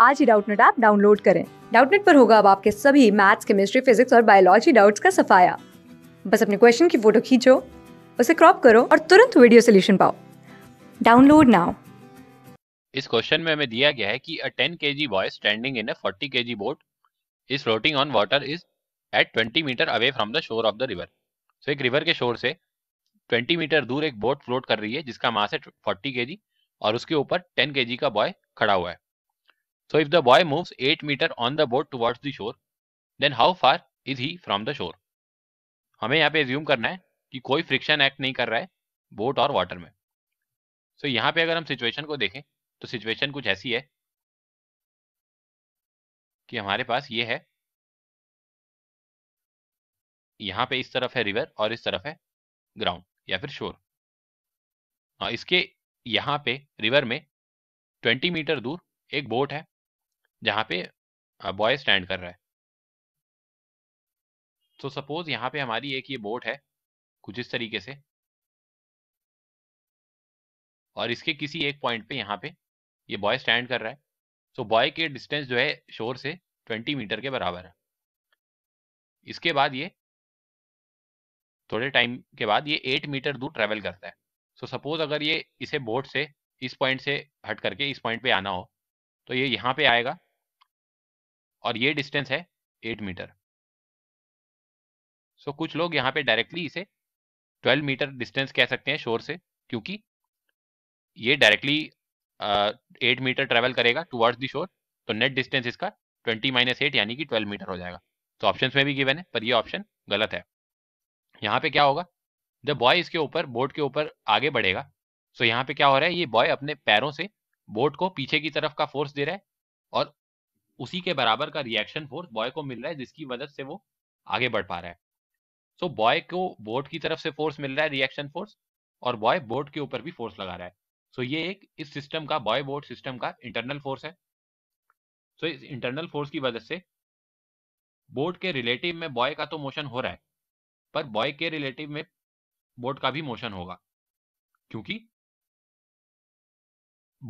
आज ही Doubtnut app download करें डाउटनेट पर होगा अब आपके सभी मैथ्स केमिस्ट्री फिजिक्स और बायोलॉजी डाउट्स का सफाया बस अपने क्वेश्चन की फोटो खींचो उसे क्रॉप करो और तुरंत वीडियो सोल्यूशन पाओ डाउनलोड नाउ इस क्वेश्चन में हमें दिया गया है कि a 10 kg boy standing in a 40 kg boat is floating on water is at 20 metre away from the shore of the river so एक रिवर के शोर से 20 मीटर दूर एक बोट फ्लोट कर रही है जिसका मास है 40 केजी और उसके ऊपर 10 केजी का बॉय खड़ा हुआ है So if the boy moves 8 meter on the board towards the shore, then how far is he from the shore? हमें यहाँ पे एज्यूम करना है कि कोई फ्रिक्शन एक्ट नहीं कर रहा है बोट और वाटर में सो so, यहाँ पे अगर हम सिचुएशन को देखें तो सिचुएशन कुछ ऐसी है कि हमारे पास ये है यहाँ पे इस तरफ है रिवर और इस तरफ है ग्राउंड या फिर शोर हाँ इसके यहाँ पे रिवर में 20 मीटर दूर एक बोट है जहाँ पे बॉय स्टैंड कर रहा है तो सपोज यहाँ पे हमारी एक ये बोट है कुछ इस तरीके से और इसके किसी एक पॉइंट पे यहाँ पे ये बॉय स्टैंड कर रहा है तो बॉय के डिस्टेंस जो है शोर से 20 मीटर के बराबर है इसके बाद ये थोड़े टाइम के बाद ये 8 मीटर दूर ट्रेवल करता है सो so सपोज अगर ये इसे बोट से इस पॉइंट से हट करके इस पॉइंट पे आना हो तो ये यहाँ पे आएगा और ये डिस्टेंस है एट मीटर सो कुछ लोग यहाँ पे डायरेक्टली इसे ट्वेल्व मीटर डिस्टेंस कह सकते हैं शोर से क्योंकि ये डायरेक्टली एट मीटर ट्रेवल करेगा टुवर्ड्स दी शोर तो नेट डिस्टेंस इसका ट्वेंटी माइनस एट यानी कि ट्वेल्व मीटर हो जाएगा तो ऑप्शन में भी गिवन है पर ये ऑप्शन गलत है यहाँ पे क्या होगा जब बॉय इसके ऊपर बोट के ऊपर आगे बढ़ेगा सो यहाँ पे क्या हो रहा है ये बॉय अपने पैरों से बोट को पीछे की तरफ का फोर्स दे रहा है और उसी के बराबर का रिएक्शन फोर्स बॉय को मिल रहा है जिसकी वजह से वो आगे बढ़ पा रहा है सो so, बॉय को बोर्ड की तरफ से फोर्स मिल रहा है रिएक्शन फोर्स और बॉय बोर्ड के ऊपर भी फोर्स लगा रहा है सो so, ये एक इस सिस्टम का बॉय बोर्ड सिस्टम का इंटरनल फोर्स है सो so, इस इंटरनल फोर्स की वजह से बोर्ड के रिलेटिव में बॉय का तो मोशन हो रहा है पर बॉय के रिलेटिव में बोर्ड का भी मोशन होगा क्योंकि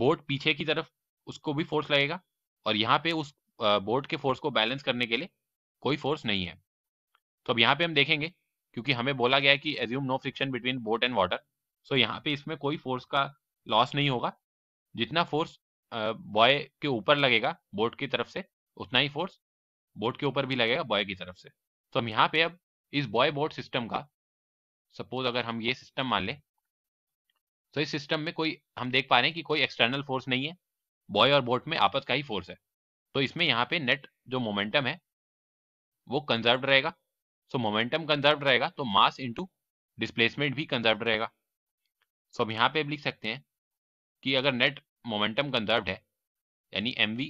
बोर्ड पीछे की तरफ उसको भी फोर्स लगेगा और यहाँ पे उस बोर्ड के फोर्स को बैलेंस करने के लिए कोई फोर्स नहीं है तो अब यहाँ पे हम देखेंगे क्योंकि हमें बोला गया है कि assume no friction between boat and water so यहाँ पे इसमें कोई फोर्स का लॉस नहीं होगा जितना फोर्स बॉय के ऊपर लगेगा बोट की तरफ से उतना ही फोर्स बोट के ऊपर भी लगेगा बॉय की तरफ से तो हम यहाँ पे अब इस बॉय बोट सिस्टम का सपोज अगर हम ये सिस्टम मान लें तो इस सिस्टम में कोई हम देख पा रहे हैं कि कोई एक्सटर्नल फोर्स नहीं है बॉय और बोट में आपस का ही फोर्स है तो इसमें यहाँ पे नेट जो मोमेंटम है वो कंजर्व रहेगा सो मोमेंटम कंजर्व रहेगा तो मास इंटू डिस्प्लेसमेंट भी कंजर्व रहेगा सो अब यहाँ पे लिख सकते हैं कि अगर नेट मोमेंटम कंजर्व है यानी M V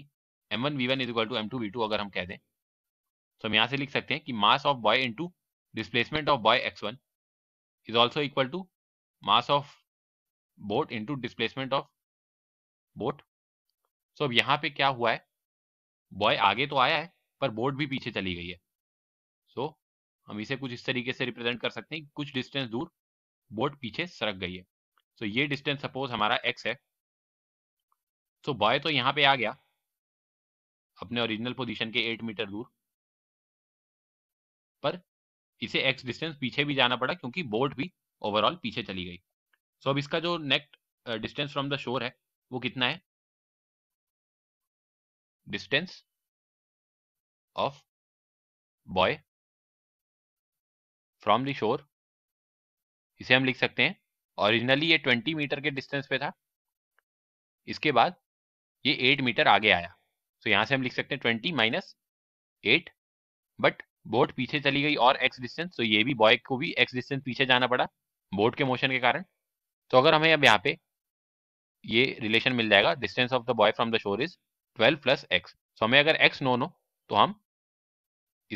M one V one is equal to M two V two अगर हम कह दें तो हम यहाँ से लिख सकते हैं कि mass of boy into displacement of boy X one is also equal to mass of boat into displacement of boat so अब यहाँ पे क्या हुआ है बॉय आगे तो आया है पर बोर्ड भी पीछे चली गई है सो so, हम इसे कुछ इस तरीके से रिप्रेजेंट कर सकते हैं कुछ डिस्टेंस दूर बोर्ड पीछे सरक गई है सो so, ये डिस्टेंस सपोज हमारा एक्स है सो so, बॉय तो यहाँ पे आ गया अपने ओरिजिनल पोजीशन के एट मीटर दूर पर इसे एक्स डिस्टेंस पीछे भी जाना पड़ा क्योंकि बोर्ड भी ओवरऑल पीछे चली गई सो so, अब इसका जो नेक्स्ट डिस्टेंस फ्रॉम द शोर है वो कितना है distance of boy from the shore इसे हम लिख सकते हैं ऑरिजिनली ये 20 मीटर के डिस्टेंस पे था इसके बाद ये 8 मीटर आगे आया तो so, यहां से हम लिख सकते हैं 20 माइनस एट बट बोट पीछे चली गई और एक्स डिस्टेंस तो ये भी बॉय को भी एक्स डिस्टेंस पीछे जाना पड़ा बोट के मोशन के कारण तो अगर हमें अब यहाँ पे ये रिलेशन मिल जाएगा distance of the boy from the shore is twelve plus X so हमें अगर एक्स नोन हो तो हम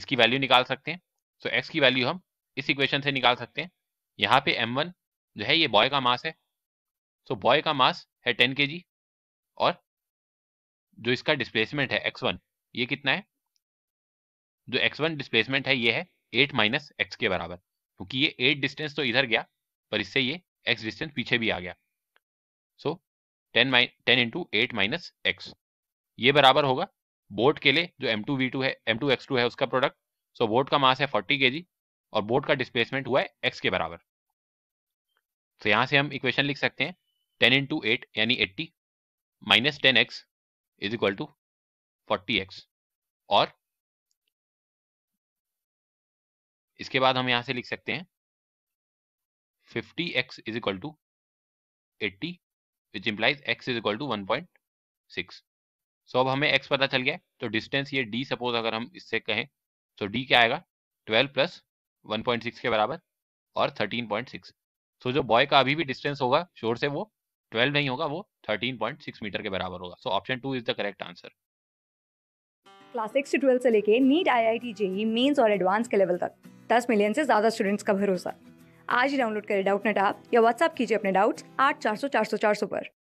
इसकी वैल्यू निकाल सकते हैं सो so, एक्स की वैल्यू हम इस इक्वेशन से निकाल सकते हैं यहाँ पे एम वन जो है ये बॉय का मास है सो so, बॉय का मास है टेन के जी और जो इसका डिस्प्लेसमेंट है एक्स वन ये कितना है जो एक्स वन डिस्प्लेसमेंट है ये है एट माइनस एक्स के बराबर क्योंकि ये एट डिस्टेंस तो इधर गया पर इससे ये एक्स डिस्टेंस पीछे भी आ गया so ten my ten into eight minus X ये बराबर होगा बोट के लिए जो एम टू वी टू है एम टू एक्स टू है उसका प्रोडक्ट सो बोट का मास है फोर्टी के और बोट का डिस्प्लेसमेंट हुआ है एक्स के बराबर तो यहाँ से हम इक्वेशन लिख सकते हैं टेन इंटू एट यानी eighty minus ten X is equal to forty X और इसके बाद हम यहाँ से लिख सकते हैं fifty X is equal to eighty which implies X is equal to one point six so so, अब हमें एक्स पता चल गया तो डिस्टेंस ये डी सपोज अगर हम इससे कहें तो डी क्या आएगा twelve plus one point six के बराबर और थर्टीन पॉइंट सिक्स सो जो बॉय का अभी भी डिस्टेंस होगा शोर से वो ट्वेल्व नहीं होगा वो थर्टीन पॉइंट सिक्स मीटर के बराबर होगा so option two is the correct answer class six से ट्वेल्व से लेके NEET I I T JEE Mains और एडवांस के लेवल तक दस मिलियन से ज़्यादा स्टूडेंट्स का भरोसा आज ही डाउनलोड करें डाउट नेट आप या व्हाट्सअप कीजिए अपने डाउट्स आठ चार सौ चार सौ चार सौ पर